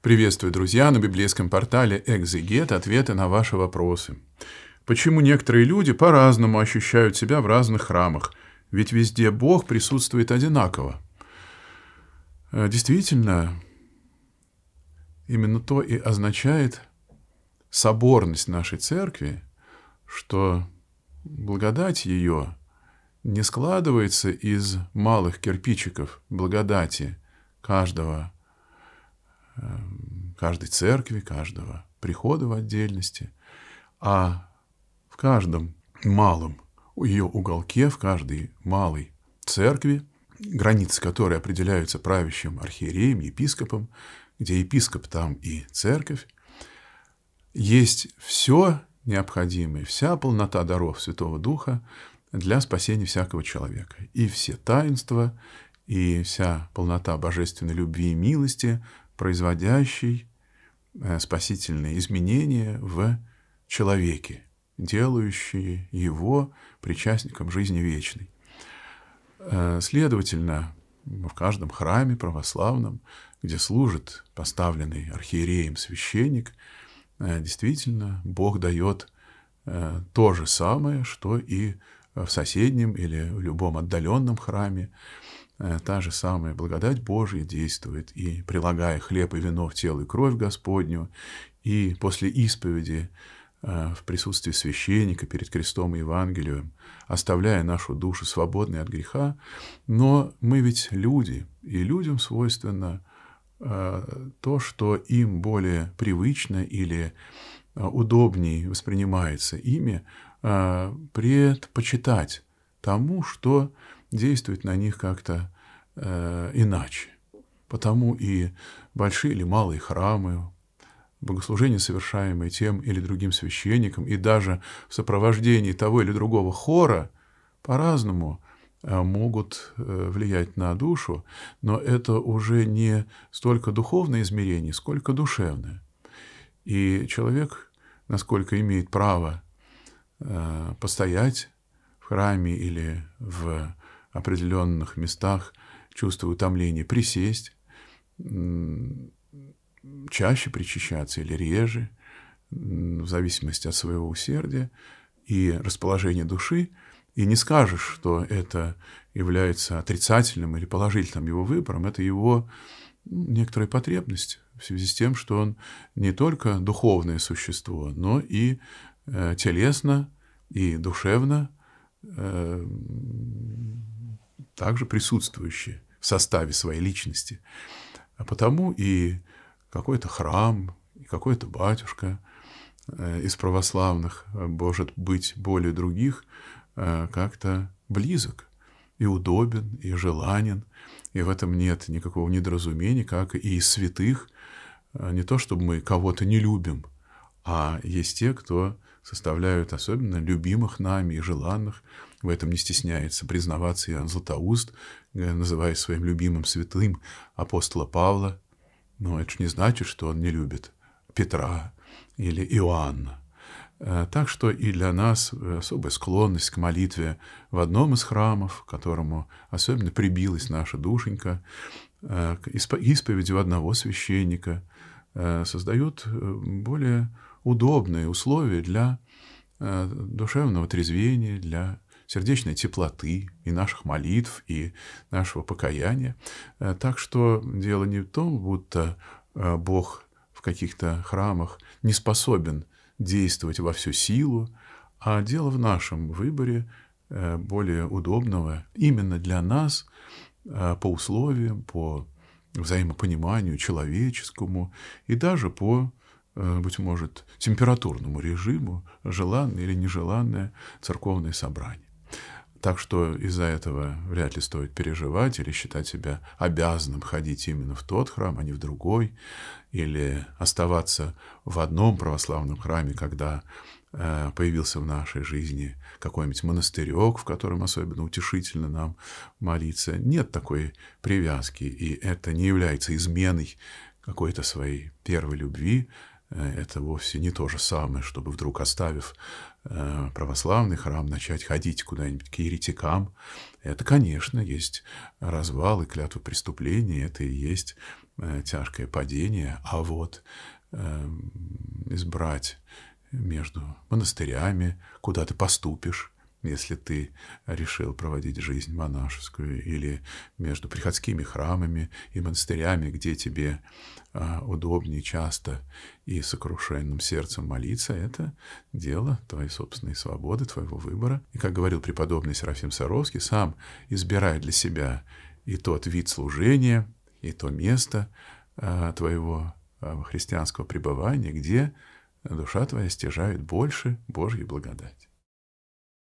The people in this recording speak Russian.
Приветствую, друзья, на библейском портале «Экзегет» ответы на ваши вопросы. Почему некоторые люди по-разному ощущают себя в разных храмах? Ведь везде Бог присутствует одинаково. Э, действительно, именно то и означает соборность нашей церкви, что благодать ее не складывается из малых кирпичиков благодати каждого Эм, каждой церкви, каждого прихода в отдельности, а в каждом малом ее уголке, в каждой малой церкви, границы которой определяются правящим архиереем, епископом, где епископ, там и церковь, есть все необходимое, вся полнота даров Святого Духа для спасения всякого человека. И все таинства, и вся полнота божественной любви и милости производящий э, спасительные изменения в человеке, делающие его причастником жизни вечной. Э, следовательно, в каждом храме православном, где служит поставленный архиереем священник, э, действительно Бог дает то же самое, что и в соседнем или в любом отдаленном храме. Э, та же самая благодать Божия действует, и прилагая хлеб и вино в тело и кровь Господню, и после исповеди э, в присутствии священника перед крестом и Евангелием, оставляя нашу душу свободной от греха, но мы ведь люди, и людям свойственно э, то, что им более привычно или удобнее воспринимается ими, предпочитать тому, что действовать на них как-то э, иначе. Потому и большие или малые храмы, богослужения, совершаемые тем или другим священником, и даже в сопровождении того или другого хора, по-разному э, могут э, влиять на душу, но это уже не столько духовное измерение, сколько душевное. И человек, насколько имеет право э, постоять в храме или в определенных местах чувство утомления, присесть, чаще причащаться или реже, в зависимости от своего усердия и расположения души, и не скажешь, что это является отрицательным или положительным его выбором, это его ну, некоторая потребность в связи с тем, что он не только духовное существо, но и э, телесно и душевно э, также присутствующие в составе своей личности. А потому и какой-то храм, и какой-то батюшка э, из православных э, может быть более других э, как-то близок и удобен, и желанен. И в этом нет никакого недоразумения, как и из святых. Не то, чтобы мы кого-то не любим, а есть те, кто составляют особенно любимых нами и желанных, в этом не стесняется признаваться Иоанн Златоуст, э, называя своим любимым святым апостола Павла. Но это же не значит, что он не любит Петра или Иоанна. Э, так что и для нас э, особая склонность к молитве в одном из храмов, к которому особенно прибилась наша душенька, к исповеди у одного священника, создают более удобные условия для душевного трезвения, для сердечной теплоты, и наших молитв, и нашего покаяния. Э, так что дело не в том, будто э, Бог в каких-то храмах не способен действовать во всю силу, а дело в нашем выборе э, более удобного именно для нас по условиям, по взаимопониманию человеческому и даже по, быть может, температурному режиму, желанное или нежеланное церковное собрание. Так что из-за этого вряд ли стоит переживать или считать себя обязанным ходить именно в тот храм, а не в другой, или оставаться в одном православном храме, когда э, появился в нашей жизни какой-нибудь монастырек, в котором особенно утешительно нам молиться. Нет такой привязки, и это не является изменой какой-то своей первой любви, Э, это вовсе не то же самое, чтобы вдруг оставив э, православный храм, начать ходить куда-нибудь к еретикам. Это, конечно, есть развал и клятва преступления, это и есть э, тяжкое падение. А вот эм, избрать между монастырями, куда ты поступишь, если ты решил проводить жизнь монашескую или между приходскими храмами и монастырями, где тебе а, удобнее часто и сокрушенным сердцем молиться, это дело твоей собственной свободы, твоего выбора. И, как говорил преподобный Серафим Саровский, сам избирай для себя и тот вид служения, и то место а, твоего а, христианского пребывания, где душа твоя стяжает больше Божьей благодати.